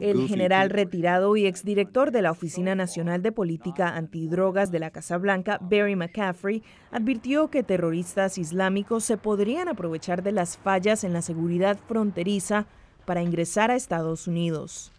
El general retirado y exdirector de la Oficina Nacional de Política Antidrogas de la Casa Blanca, Barry McCaffrey, advirtió que terroristas islámicos se podrían aprovechar de las fallas en la seguridad fronteriza para ingresar a Estados Unidos.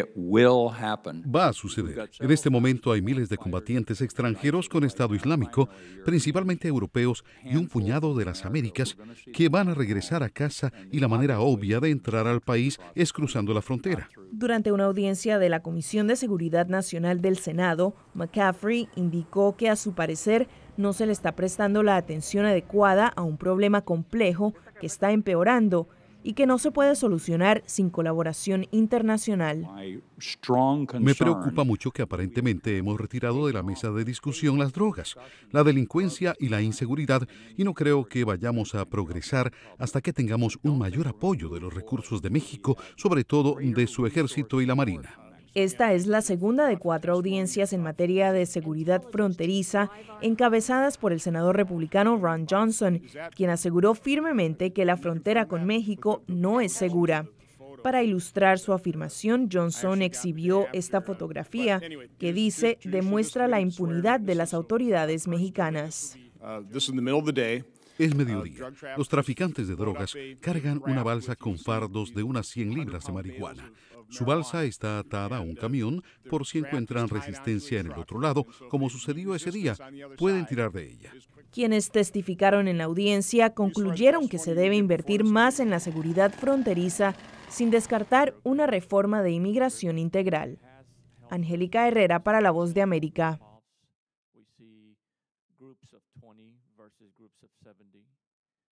Va a suceder. En este momento hay miles de combatientes extranjeros con Estado Islámico, principalmente europeos y un puñado de las Américas, que van a regresar a casa y la manera obvia de entrar al país es cruzando la frontera. Durante una audiencia de la Comisión de Seguridad Nacional del Senado, McCaffrey indicó que a su parecer no se le está prestando la atención adecuada a un problema complejo que está empeorando y que no se puede solucionar sin colaboración internacional. Me preocupa mucho que aparentemente hemos retirado de la mesa de discusión las drogas, la delincuencia y la inseguridad y no creo que vayamos a progresar hasta que tengamos un mayor apoyo de los recursos de México, sobre todo de su ejército y la Marina. Esta es la segunda de cuatro audiencias en materia de seguridad fronteriza encabezadas por el senador republicano Ron Johnson, quien aseguró firmemente que la frontera con México no es segura. Para ilustrar su afirmación, Johnson exhibió esta fotografía que dice demuestra la impunidad de las autoridades mexicanas. Uh, es mediodía. Uh, Los traficantes de drogas cargan una balsa con fardos de unas 100 libras de marihuana. Su balsa está uh, atada a un camión por si encuentran resistencia en el otro lado, como sucedió ese día. Pueden tirar de ella. Quienes testificaron en la audiencia concluyeron que se debe invertir más en la seguridad fronteriza sin descartar una reforma de inmigración integral. Angélica Herrera para La Voz de América. groups of 20 versus groups of 70.